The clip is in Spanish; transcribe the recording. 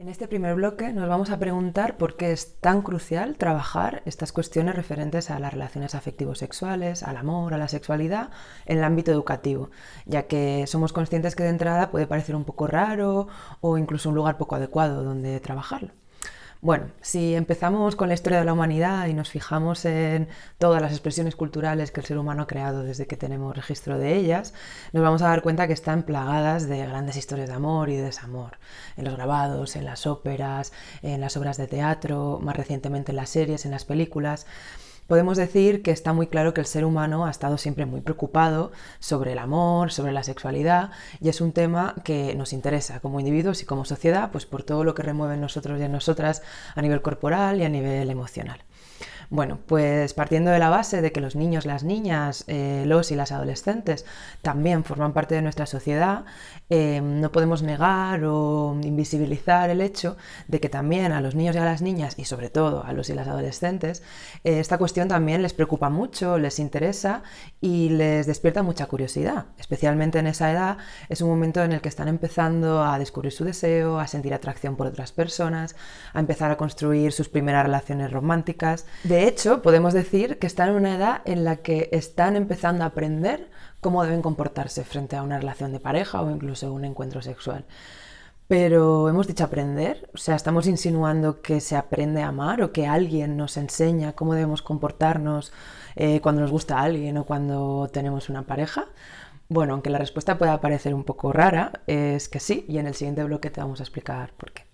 En este primer bloque nos vamos a preguntar por qué es tan crucial trabajar estas cuestiones referentes a las relaciones afectivos sexuales al amor, a la sexualidad en el ámbito educativo, ya que somos conscientes que de entrada puede parecer un poco raro o incluso un lugar poco adecuado donde trabajarlo. Bueno, si empezamos con la historia de la humanidad y nos fijamos en todas las expresiones culturales que el ser humano ha creado desde que tenemos registro de ellas, nos vamos a dar cuenta que están plagadas de grandes historias de amor y desamor, en los grabados, en las óperas, en las obras de teatro, más recientemente en las series, en las películas podemos decir que está muy claro que el ser humano ha estado siempre muy preocupado sobre el amor, sobre la sexualidad, y es un tema que nos interesa como individuos y como sociedad, pues por todo lo que remueven nosotros y en nosotras a nivel corporal y a nivel emocional. Bueno, pues partiendo de la base de que los niños, las niñas, eh, los y las adolescentes también forman parte de nuestra sociedad, eh, no podemos negar o invisibilizar el hecho de que también a los niños y a las niñas, y sobre todo a los y las adolescentes, eh, esta cuestión también les preocupa mucho, les interesa y les despierta mucha curiosidad. Especialmente en esa edad es un momento en el que están empezando a descubrir su deseo, a sentir atracción por otras personas, a empezar a construir sus primeras relaciones románticas de hecho, podemos decir que están en una edad en la que están empezando a aprender cómo deben comportarse frente a una relación de pareja o incluso un encuentro sexual. Pero hemos dicho aprender, o sea, estamos insinuando que se aprende a amar o que alguien nos enseña cómo debemos comportarnos eh, cuando nos gusta alguien o cuando tenemos una pareja. Bueno, aunque la respuesta pueda parecer un poco rara, es que sí, y en el siguiente bloque te vamos a explicar por qué.